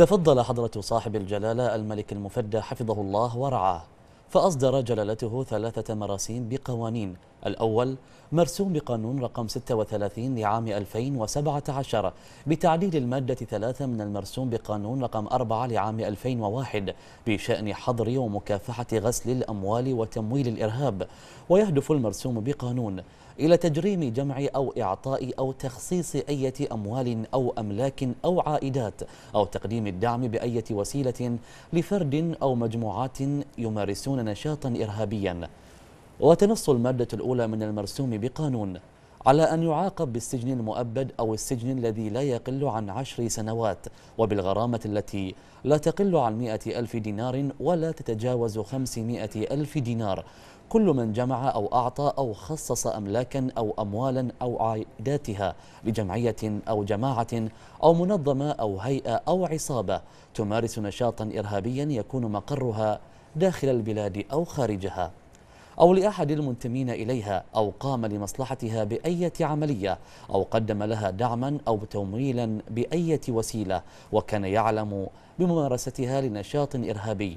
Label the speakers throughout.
Speaker 1: تفضل حضرة صاحب الجلالة الملك المفدى حفظه الله ورعاه فأصدر جلالته ثلاثة مراسيم بقوانين الأول مرسوم بقانون رقم 36 لعام 2017 بتعديل المادة ثلاثة من المرسوم بقانون رقم 4 لعام 2001 بشأن حظر ومكافحة غسل الأموال وتمويل الإرهاب ويهدف المرسوم بقانون إلى تجريم جمع أو إعطاء أو تخصيص أي أموال أو أملاك أو عائدات أو تقديم الدعم بأية وسيلة لفرد أو مجموعات يمارسون نشاطا إرهابيا وتنص المادة الأولى من المرسوم بقانون على أن يعاقب بالسجن المؤبد أو السجن الذي لا يقل عن عشر سنوات وبالغرامة التي لا تقل عن مئة ألف دينار ولا تتجاوز خمسمائة ألف دينار كل من جمع أو أعطى أو خصص أملاكا أو أموالا أو عائداتها لجمعية أو جماعة أو منظمة أو هيئة أو عصابة تمارس نشاطا إرهابيا يكون مقرها داخل البلاد أو خارجها أو لأحد المنتمين إليها أو قام لمصلحتها بأية عملية أو قدم لها دعما أو تمويلا بأية وسيلة وكان يعلم بممارستها لنشاط إرهابي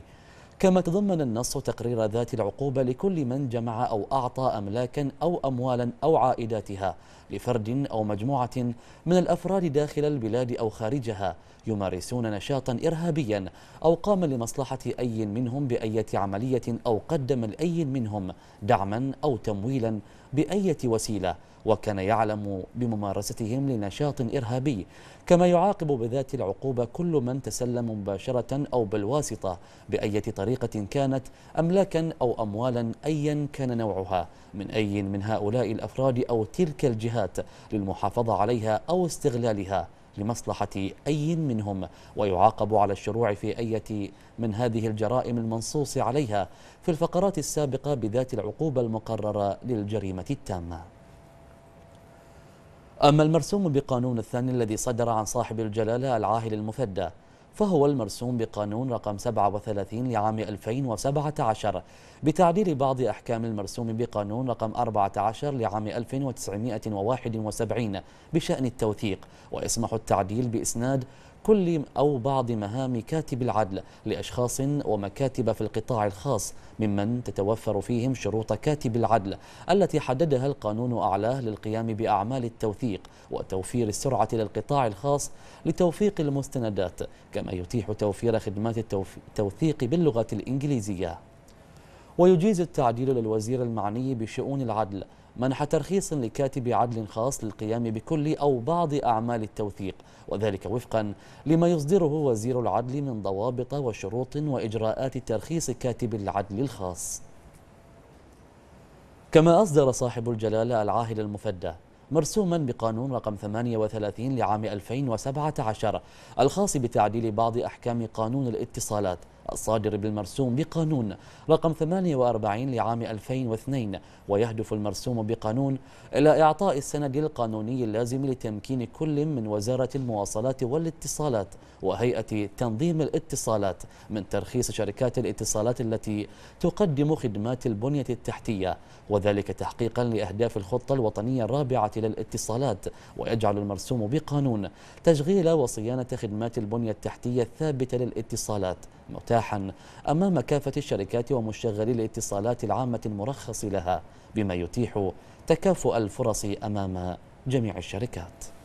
Speaker 1: كما تضمن النص تقرير ذات العقوبة لكل من جمع أو أعطى أملاكا أو أموالا أو عائداتها لفرد أو مجموعة من الأفراد داخل البلاد أو خارجها يمارسون نشاطا إرهابيا أو قام لمصلحة أي منهم بأية عملية أو قدم لأي منهم دعما أو تمويلا بأية وسيلة وكان يعلم بممارستهم لنشاط إرهابي كما يعاقب بذات العقوبة كل من تسلم مباشرة أو بالواسطة بأية طريقة كانت أملاكا أو أموالا أيا كان نوعها من أي من هؤلاء الأفراد أو تلك الجهات للمحافظة عليها أو استغلالها لمصلحة أي منهم ويعاقب على الشروع في أي من هذه الجرائم المنصوص عليها في الفقرات السابقة بذات العقوبة المقررة للجريمة التامة أما المرسوم بقانون الثاني الذي صدر عن صاحب الجلالة العاهل المفدى فهو المرسوم بقانون رقم 37 لعام 2017 بتعديل بعض أحكام المرسوم بقانون رقم 14 لعام 1971 بشأن التوثيق ويسمح التعديل بإسناد كل أو بعض مهام كاتب العدل لأشخاص ومكاتب في القطاع الخاص ممن تتوفر فيهم شروط كاتب العدل التي حددها القانون أعلاه للقيام بأعمال التوثيق وتوفير السرعة للقطاع الخاص لتوفيق المستندات كما يتيح توفير خدمات التوثيق باللغة الإنجليزية ويجيز التعديل للوزير المعني بشؤون العدل منح ترخيص لكاتب عدل خاص للقيام بكل أو بعض أعمال التوثيق وذلك وفقا لما يصدره وزير العدل من ضوابط وشروط وإجراءات ترخيص كاتب العدل الخاص كما أصدر صاحب الجلالة العاهل المفدى مرسوما بقانون رقم 38 لعام 2017 الخاص بتعديل بعض أحكام قانون الاتصالات الصادر بالمرسوم بقانون رقم 48 لعام 2002 ويهدف المرسوم بقانون إلى إعطاء السند القانوني اللازم لتمكين كل من وزارة المواصلات والاتصالات وهيئة تنظيم الاتصالات من ترخيص شركات الاتصالات التي تقدم خدمات البنية التحتية وذلك تحقيقا لأهداف الخطة الوطنية الرابعة للاتصالات ويجعل المرسوم بقانون تشغيل وصيانة خدمات البنية التحتية الثابتة للاتصالات مفتاحا أمام كافة الشركات ومشغلي الاتصالات العامة المرخص لها بما يتيح تكافؤ الفرص أمام جميع الشركات